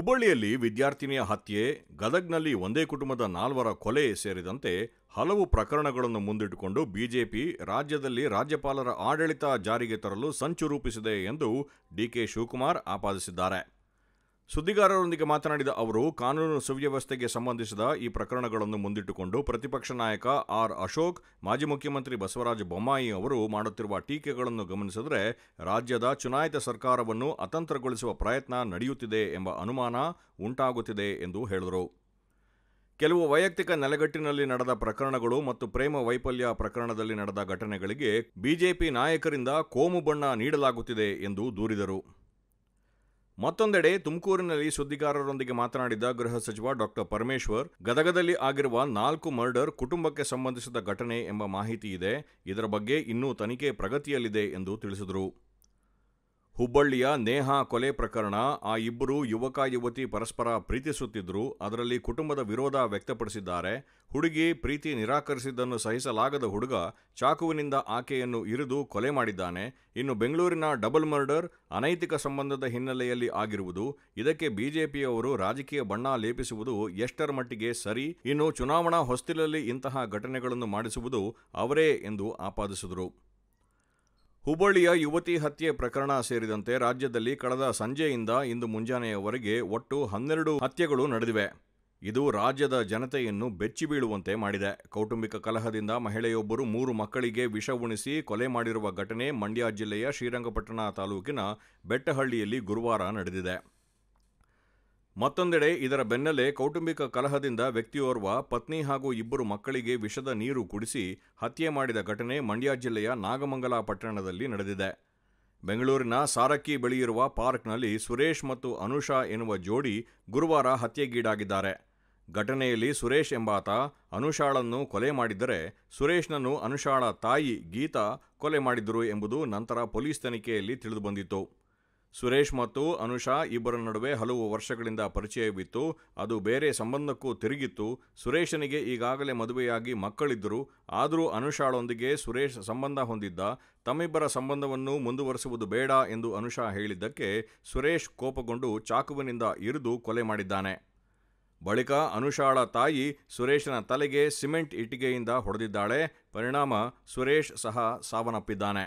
ಹುಬ್ಬಳ್ಳಿಯಲ್ಲಿ ವಿದ್ಯಾರ್ಥಿನಿಯ ಹತ್ಯೆ ಗದಗ್ನಲ್ಲಿ ಒಂದೇ ಕುಟುಂಬದ ನಾಲ್ವರ ಕೊಲೆ ಸೇರಿದಂತೆ ಹಲವು ಪ್ರಕರಣಗಳನ್ನು ಮುಂದಿಟ್ಟುಕೊಂಡು ಬಿಜೆಪಿ ರಾಜ್ಯದಲ್ಲಿ ರಾಜ್ಯಪಾಲರ ಆಡಳಿತ ಜಾರಿಗೆ ತರಲು ಸಂಚು ರೂಪಿಸಿದೆ ಎಂದು ಡಿಕೆ ಶಿವಕುಮಾರ್ ಆಪಾದಿಸಿದ್ದಾರೆ ಸುದ್ದಿಗಾರರೊಂದಿಗೆ ಮಾತನಾಡಿದ ಅವರು ಕಾನೂನು ಸುವ್ಯವಸ್ಥೆಗೆ ಸಂಬಂಧಿಸಿದ ಈ ಪ್ರಕರಣಗಳನ್ನು ಮುಂದಿಟ್ಟುಕೊಂಡು ಪ್ರತಿಪಕ್ಷ ನಾಯಕ ಆರ್ ಅಶೋಕ್ ಮಾಜಿ ಮುಖ್ಯಮಂತ್ರಿ ಬಸವರಾಜ ಬೊಮ್ಮಾಯಿ ಅವರು ಮಾಡುತ್ತಿರುವ ಟೀಕೆಗಳನ್ನು ಗಮನಿಸಿದರೆ ರಾಜ್ಯದ ಚುನಾಯಿತ ಸರ್ಕಾರವನ್ನು ಅತಂತ್ರಗೊಳಿಸುವ ಪ್ರಯತ್ನ ನಡೆಯುತ್ತಿದೆ ಎಂಬ ಅನುಮಾನ ಉಂಟಾಗುತ್ತಿದೆ ಎಂದು ಹೇಳಿದರು ಕೆಲವು ವೈಯಕ್ತಿಕ ನೆಲೆಗಟ್ಟಿನಲ್ಲಿ ನಡೆದ ಪ್ರಕರಣಗಳು ಮತ್ತು ಪ್ರೇಮ ವೈಫಲ್ಯ ಪ್ರಕರಣದಲ್ಲಿ ನಡೆದ ಘಟನೆಗಳಿಗೆ ಬಿಜೆಪಿ ನಾಯಕರಿಂದ ಕೋಮು ಬಣ್ಣ ನೀಡಲಾಗುತ್ತಿದೆ ಎಂದು ದೂರಿದರು ಮತ್ತೊಂದೆಡೆ ತುಮಕೂರಿನಲ್ಲಿ ಸುದ್ದಿಗಾರರೊಂದಿಗೆ ಮಾತನಾಡಿದ ಗೃಹ ಸಚಿವ ಡಾಕ್ಟರ್ ಪರಮೇಶ್ವರ್ ಗದಗದಲ್ಲಿ ಆಗಿರುವ ನಾಲ್ಕು ಮರ್ಡರ್ ಕುಟುಂಬಕ್ಕೆ ಸಂಬಂಧಿಸಿದ ಘಟನೆ ಎಂಬ ಮಾಹಿತಿ ಇದೆ ಇದರ ಬಗ್ಗೆ ಇನ್ನೂ ತನಿಖೆ ಪ್ರಗತಿಯಲ್ಲಿದೆ ಎಂದು ತಿಳಿಸಿದರು ಹುಬ್ಬಳ್ಳಿಯ ನೇಹಾ ಕೊಲೆ ಪ್ರಕರಣ ಆ ಇಬ್ಬರು ಯುವಕ ಯುವತಿ ಪರಸ್ಪರ ಪ್ರೀತಿಸುತ್ತಿದ್ದರು ಅದರಲ್ಲಿ ಕುಟುಂಬದ ವಿರೋಧ ವ್ಯಕ್ತಪಡಿಸಿದ್ದಾರೆ ಹುಡುಗಿ ಪ್ರೀತಿ ನಿರಾಕರಿಸಿದ್ದನ್ನು ಸಹಿಸಲಾಗದ ಹುಡುಗ ಚಾಕುವಿನಿಂದ ಆಕೆಯನ್ನು ಇರಿದು ಕೊಲೆ ಮಾಡಿದ್ದಾನೆ ಇನ್ನು ಬೆಂಗಳೂರಿನ ಡಬಲ್ ಮರ್ಡರ್ ಅನೈತಿಕ ಸಂಬಂಧದ ಹಿನ್ನೆಲೆಯಲ್ಲಿ ಆಗಿರುವುದು ಇದಕ್ಕೆ ಬಿಜೆಪಿಯವರು ರಾಜಕೀಯ ಬಣ್ಣ ಲೇಪಿಸುವುದು ಎಷ್ಟರ ಮಟ್ಟಿಗೆ ಸರಿ ಇನ್ನು ಚುನಾವಣಾ ಹೊಸ್ತಿಲಲ್ಲಿ ಇಂತಹ ಘಟನೆಗಳನ್ನು ಮಾಡಿಸುವುದು ಅವರೇ ಎಂದು ಆಪಾದಿಸಿದರು ಹುಬ್ಬಳ್ಳಿಯ ಯುವತಿ ಹತ್ಯೆ ಪ್ರಕರಣ ಸೇರಿದಂತೆ ರಾಜ್ಯದಲ್ಲಿ ಕಳೆದ ಸಂಜೆಯಿಂದ ಇಂದು ಮುಂಜಾನೆಯವರೆಗೆ ಒಟ್ಟು ಹನ್ನೆರಡು ಹತ್ಯೆಗಳು ನಡೆದಿವೆ ಇದು ರಾಜ್ಯದ ಜನತೆಯನ್ನು ಬೆಚ್ಚಿ ಬೀಳುವಂತೆ ಮಾಡಿದೆ ಕೌಟುಂಬಿಕ ಕಲಹದಿಂದ ಮಹಿಳೆಯೊಬ್ಬರು ಮೂರು ಮಕ್ಕಳಿಗೆ ವಿಷ ಉಣಿಸಿ ಕೊಲೆ ಮಾಡಿರುವ ಘಟನೆ ಮಂಡ್ಯ ಜಿಲ್ಲೆಯ ಶ್ರೀರಂಗಪಟ್ಟಣ ತಾಲೂಕಿನ ಬೆಟ್ಟಹಳ್ಳಿಯಲ್ಲಿ ಗುರುವಾರ ನಡೆದಿದೆ ಮತ್ತೊಂದೆಡೆ ಇದರ ಬೆನ್ನಲ್ಲೇ ಕೌಟುಂಬಿಕ ಕಲಹದಿಂದ ವ್ಯಕ್ತಿಯೋರ್ವ ಪತ್ನಿ ಹಾಗೂ ಇಬ್ಬರು ಮಕ್ಕಳಿಗೆ ವಿಷದ ನೀರು ಕುಡಿಸಿ ಹತ್ಯೆ ಮಾಡಿದ ಘಟನೆ ಮಂಡ್ಯ ಜಿಲ್ಲೆಯ ನಾಗಮಂಗಲ ಪಟ್ಟಣದಲ್ಲಿ ನಡೆದಿದೆ ಬೆಂಗಳೂರಿನ ಸಾರಕ್ಕಿ ಬೆಳೆಯಿರುವ ಪಾರ್ಕ್ನಲ್ಲಿ ಸುರೇಶ್ ಮತ್ತು ಅನುಷಾ ಎನ್ನುವ ಜೋಡಿ ಗುರುವಾರ ಹತ್ಯೆಗೀಡಾಗಿದ್ದಾರೆ ಘಟನೆಯಲ್ಲಿ ಸುರೇಶ್ ಎಂಬಾತ ಅನುಷಾಳನ್ನು ಕೊಲೆ ಮಾಡಿದ್ದರೆ ಸುರೇಶ್ನನ್ನು ಅನುಷಾಳ ತಾಯಿ ಗೀತಾ ಕೊಲೆ ಮಾಡಿದ್ದರು ಎಂಬುದು ನಂತರ ಪೊಲೀಸ್ ತನಿಖೆಯಲ್ಲಿ ತಿಳಿದುಬಂದಿತು ಸುರೇಶ್ ಮತ್ತು ಅನುಷಾ ಇಬ್ಬರ ನಡುವೆ ಹಲವು ವರ್ಷಗಳಿಂದ ಪರಿಚಯವಿತ್ತು ಅದು ಬೇರೆ ಸಂಬಂಧಕ್ಕೂ ತಿರುಗಿತ್ತು ಸುರೇಶನಿಗೆ ಈಗಾಗಲೇ ಮದುವೆಯಾಗಿ ಮಕ್ಕಳಿದ್ದರು ಆದರೂ ಅನುಷಾಳೊಂದಿಗೆ ಸುರೇಶ್ ಸಂಬಂಧ ಹೊಂದಿದ್ದ ತಮ್ಮಿಬ್ಬರ ಸಂಬಂಧವನ್ನು ಮುಂದುವರಿಸುವುದು ಬೇಡ ಎಂದು ಅನುಷಾ ಹೇಳಿದ್ದಕ್ಕೆ ಸುರೇಶ್ ಕೋಪಗೊಂಡು ಚಾಕುವಿನಿಂದ ಇರಿದು ಕೊಲೆ ಮಾಡಿದ್ದಾನೆ ಬಳಿಕ ಅನುಷಾಳ ತಾಯಿ ಸುರೇಶನ ತಲೆಗೆ ಸಿಮೆಂಟ್ ಇಟ್ಟಿಗೆಯಿಂದ ಹೊಡೆದಿದ್ದಾಳೆ ಪರಿಣಾಮ ಸುರೇಶ್ ಸಹ ಸಾವನ್ನಪ್ಪಿದ್ದಾನೆ